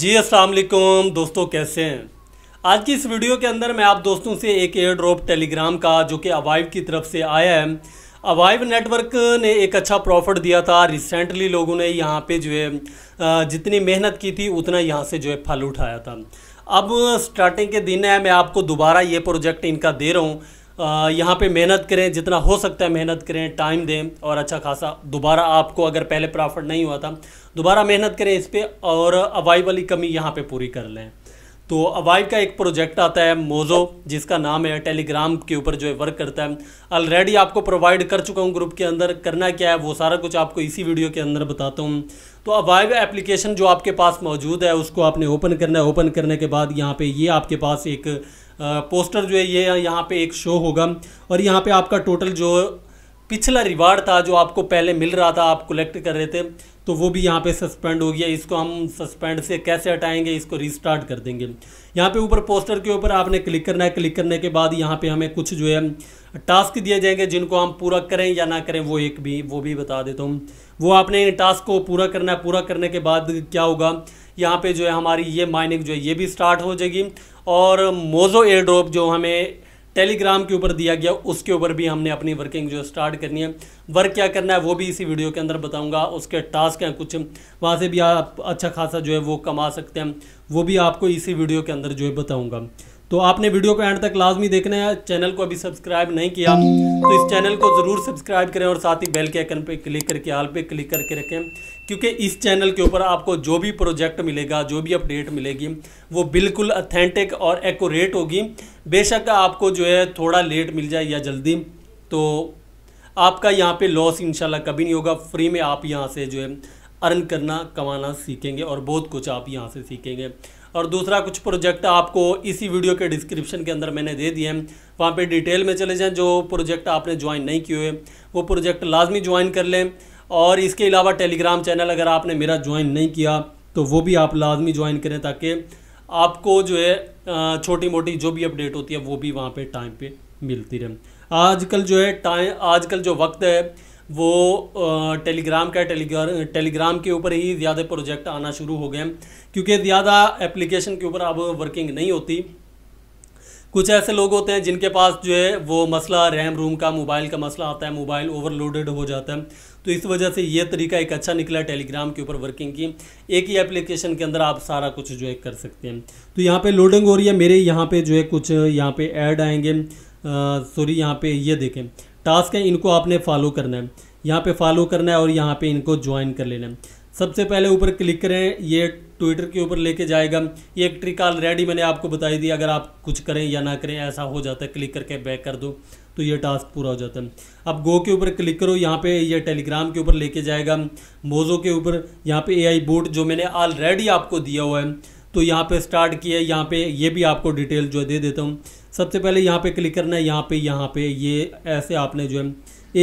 जी असलकुम दोस्तों कैसे हैं आज की इस वीडियो के अंदर मैं आप दोस्तों से एक एयर ड्रॉप टेलीग्राम का जो कि अवाइव की तरफ से आया है अवाइव नेटवर्क ने एक अच्छा प्रॉफिट दिया था रिसेंटली लोगों ने यहाँ पे जो है जितनी मेहनत की थी उतना यहाँ से जो है फल उठाया था अब स्टार्टिंग के दिन है मैं आपको दोबारा ये प्रोजेक्ट इनका दे रहा हूँ यहाँ पे मेहनत करें जितना हो सकता है मेहनत करें टाइम दें और अच्छा खासा दोबारा आपको अगर पहले प्रॉफिट नहीं हुआ था दोबारा मेहनत करें इस पर और अवाइव वाली कमी यहाँ पे पूरी कर लें तो अवाइव का एक प्रोजेक्ट आता है मोजो जिसका नाम है टेलीग्राम के ऊपर जो है वर्क करता है ऑलरेडी आपको प्रोवाइड कर चुका हूँ ग्रुप के अंदर करना क्या है वो सारा कुछ आपको इसी वीडियो के अंदर बताता हूँ तो अवाइव एप्लीकेशन जो आपके पास मौजूद है उसको आपने ओपन करना है ओपन करने के बाद यहाँ पे ये आपके पास एक पोस्टर जो है ये यहाँ पे एक शो होगा और यहाँ पे आपका टोटल जो पिछला रिवार्ड था जो आपको पहले मिल रहा था आप कलेक्ट कर रहे थे तो वो भी यहाँ पे सस्पेंड हो गया इसको हम सस्पेंड से कैसे हटाएंगे इसको रिस्टार्ट कर देंगे यहाँ पे ऊपर पोस्टर के ऊपर आपने क्लिक करना है क्लिक करने के बाद यहाँ पे हमें कुछ जो है टास्क दिए जाएंगे जिनको हम पूरा करें या ना करें वो एक भी वो भी बता देता हूँ वो आपने टास्क को पूरा करना है पूरा करने के बाद क्या होगा यहाँ पे जो है हमारी ये माइनिंग जो है ये भी स्टार्ट हो जाएगी और मोज़ो एयर ड्रॉप जो हमें टेलीग्राम के ऊपर दिया गया उसके ऊपर भी हमने अपनी वर्किंग जो स्टार्ट करनी है वर्क क्या करना है वो भी इसी वीडियो के अंदर बताऊंगा उसके टास्क हैं कुछ वहाँ से भी आप अच्छा खासा जो है वो कमा सकते हैं वो भी आपको इसी वीडियो के अंदर जो है बताऊँगा तो आपने वीडियो को एंड तक लाजमी देखना है चैनल को अभी सब्सक्राइब नहीं किया तो इस चैनल को ज़रूर सब्सक्राइब करें और साथ ही बेल के आइकन पे क्लिक करके आल पे क्लिक करके रखें क्योंकि इस चैनल के ऊपर आपको जो भी प्रोजेक्ट मिलेगा जो भी अपडेट मिलेगी वो बिल्कुल अथेंटिक और एकोरेट होगी बेशक आपको जो है थोड़ा लेट मिल जाए या जल्दी तो आपका यहाँ पर लॉस इंशाल्लाह कभी नहीं होगा फ्री में आप यहाँ से जो है अर्न करना कमाना सीखेंगे और बहुत कुछ आप यहाँ से सीखेंगे और दूसरा कुछ प्रोजेक्ट आपको इसी वीडियो के डिस्क्रिप्शन के अंदर मैंने दे दिए हैं वहाँ पे डिटेल में चले जाएं जो प्रोजेक्ट आपने ज्वाइन नहीं किए हुए वो प्रोजेक्ट लाजमी ज्वाइन कर लें और इसके अलावा टेलीग्राम चैनल अगर आपने मेरा ज्वाइन नहीं किया तो वो भी आप लाजमी ज्वाइन करें ताकि आपको जो है छोटी मोटी जो भी अपडेट होती है वो भी वहाँ पर टाइम पर मिलती रहे आजकल जो है टाइम आजकल जो वक्त है वो टेलीग्राम का टेलीग्राम टेलीग्राम के ऊपर ही ज़्यादा प्रोजेक्ट आना शुरू हो गए क्योंकि ज़्यादा एप्लीकेशन के ऊपर अब वर्किंग नहीं होती कुछ ऐसे लोग होते हैं जिनके पास जो है वो मसला रैम रूम का मोबाइल का मसला आता है मोबाइल ओवरलोडेड हो जाता है तो इस वजह से ये तरीका एक अच्छा निकला टेलीग्राम के ऊपर वर्किंग की एक ही एप्लीकेशन के अंदर आप सारा कुछ जो है कर सकते हैं तो यहाँ पे लोडिंग हो रही है मेरे यहाँ पे जो है कुछ यहाँ पे ऐड आएंगे सॉरी यहाँ पे ये यह देखें टास्क है इनको आपने फॉलो करना है यहाँ पे फॉलो करना है और यहाँ पे इनको ज्वाइन कर लेना है सबसे पहले ऊपर क्लिक करें ये ट्विटर के ऊपर लेके जाएगा ये एक ट्रिक ऑलरेडी मैंने आपको बताई दी अगर आप कुछ करें या ना करें ऐसा हो जाता है क्लिक करके बैक कर दो तो ये टास्क पूरा हो जाता है अब गो के ऊपर क्लिक करो यहाँ पे ये टेलीग्राम के ऊपर लेके जाएगा मोज़ो के ऊपर यहाँ पे एआई बोर्ड जो मैंने ऑलरेडी आपको दिया हुआ है तो यहाँ पे स्टार्ट किया है यहाँ पे ये भी आपको डिटेल जो है दे देता हूँ सबसे पहले यहाँ पे क्लिक करना है यहाँ पे यहाँ पे ये ऐसे आपने जो है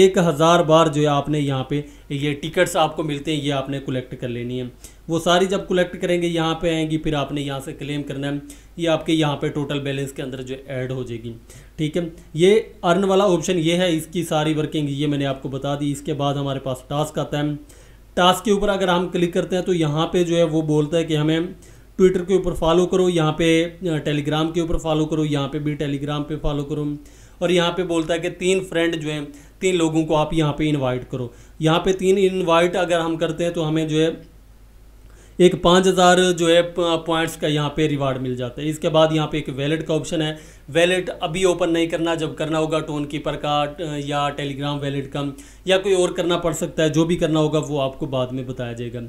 एक हज़ार बार जो है आपने यहाँ पे ये टिकट्स आपको मिलते हैं ये आपने कलेक्ट कर लेनी है वो सारी जब कलेक्ट करेंगे यहाँ पे आएंगी फिर आपने यहाँ से क्लेम करना है ये आपके यहाँ पे टोटल बैलेंस के अंदर जो ऐड हो जाएगी ठीक है ये अर्न वाला ऑप्शन ये है इसकी सारी वर्किंग ये मैंने आपको बता दी इसके बाद हमारे पास टास्क आता है टास्क के ऊपर अगर हम क्लिक करते हैं तो यहाँ पर जो है वो बोलता है कि हमें ट्विटर के ऊपर फॉलो करो यहाँ पे टेलीग्राम के ऊपर फॉलो करो यहाँ पे भी टेलीग्राम पे फॉलो करो और यहाँ पे बोलता है कि तीन फ्रेंड जो हैं तीन लोगों को आप यहाँ पे इनवाइट करो यहाँ पे तीन इनवाइट अगर हम करते हैं तो हमें जो है एक पाँच हज़ार जो है पॉइंट्स का यहाँ पे रिवार्ड मिल जाता है इसके बाद यहाँ पे एक वैलेट का ऑप्शन है वैलेट अभी ओपन नहीं करना जब करना होगा टोन कीपर का या टेलीग्राम वैलेट का या कोई और करना पड़ सकता है जो भी करना होगा वो आपको बाद में बताया जाएगा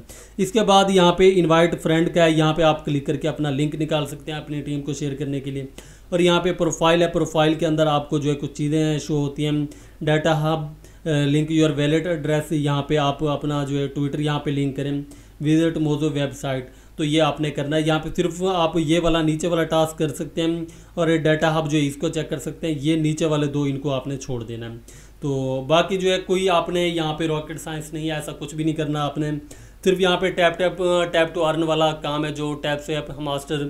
इसके बाद यहाँ पे इनवाइट फ्रेंड का है यहाँ पर आप क्लिक करके अपना लिंक निकाल सकते हैं अपनी टीम को शेयर करने के लिए और यहाँ पर प्रोफाइल है प्रोफाइल के अंदर आपको जो है कुछ चीज़ें शो होती हैं data hub link your wallet address यहाँ पर आप अपना जो है ट्विटर यहाँ पर लिंक करें विजिट मोजो वेबसाइट तो ये आपने करना है यहाँ पे सिर्फ आप ये वाला नीचे वाला टास्क कर सकते हैं और ये डाटा हब जो है इसको चेक कर सकते हैं ये नीचे वाले दो इनको आपने छोड़ देना है तो बाकी जो है कोई आपने यहाँ पे रॉकेट साइंस नहीं है ऐसा कुछ भी नहीं करना आपने सिर्फ यहाँ पे tap tap tap to earn वाला काम है जो टैप से आप मास्टर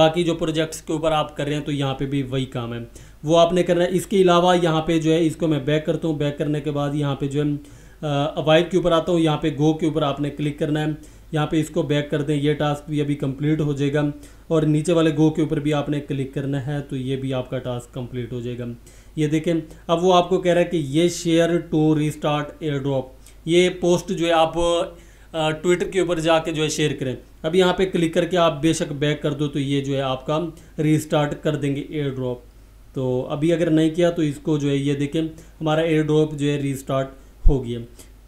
बाकी जो प्रोजेक्ट्स के ऊपर आप कर रहे हैं तो यहाँ पे भी वही काम है वो आपने करना है इसके अलावा यहाँ पे जो है इसको मैं बैक करता हूँ बैक करने के बाद यहाँ पे जो है अवाइव के ऊपर आता हूँ यहाँ पे गो के ऊपर आपने क्लिक करना है यहाँ पे इसको बैक कर दें ये टास्क भी अभी कंप्लीट हो जाएगा और नीचे वाले गो के ऊपर भी आपने क्लिक करना है तो ये भी आपका टास्क कंप्लीट हो जाएगा ये देखें अब वो आपको कह रहा है कि ये share to start airdrop ये पोस्ट जो है आप ट्विटर के ऊपर जाके जो है शेयर करें अब यहाँ पे क्लिक करके आप बेशक बैक कर दो तो ये जो है आपका रीस्टार्ट कर देंगे एयर ड्रॉप तो अभी अगर नहीं किया तो इसको जो है ये देखें हमारा एयर ड्रॉप जो है रीस्टार्ट होगी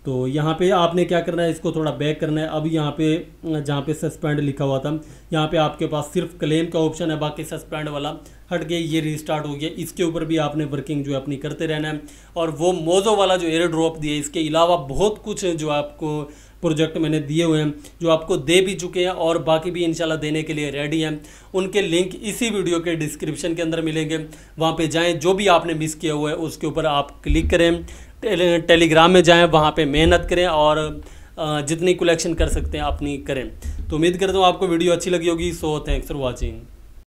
तो यहाँ पे आपने क्या करना है इसको थोड़ा बैक करना है अब यहाँ पे जहाँ पे सस्पेंड लिखा हुआ था यहाँ पे आपके पास सिर्फ क्लेम का ऑप्शन है बाकी सस्पेंड वाला हट गया ये रिस्टार्ट हो गया इसके ऊपर भी आपने वर्किंग जो है अपनी करते रहना है और वो मोजो वाला जो एयर ड्रॉप दिया इसके अलावा बहुत कुछ जो आपको प्रोजेक्ट मैंने दिए हुए हैं जो आपको दे भी चुके हैं और बाकी भी इंशाल्लाह देने के लिए रेडी हैं उनके लिंक इसी वीडियो के डिस्क्रिप्शन के अंदर मिलेंगे वहाँ पे जाएं जो भी आपने मिस किया हुआ है उसके ऊपर आप क्लिक करें टेलीग्राम में जाएं वहाँ पे मेहनत करें और जितनी कलेक्शन कर सकते हैं अपनी करें तो उम्मीद करता हूँ आपको वीडियो अच्छी लगी होगी सो थैंक्स फॉर वॉचिंग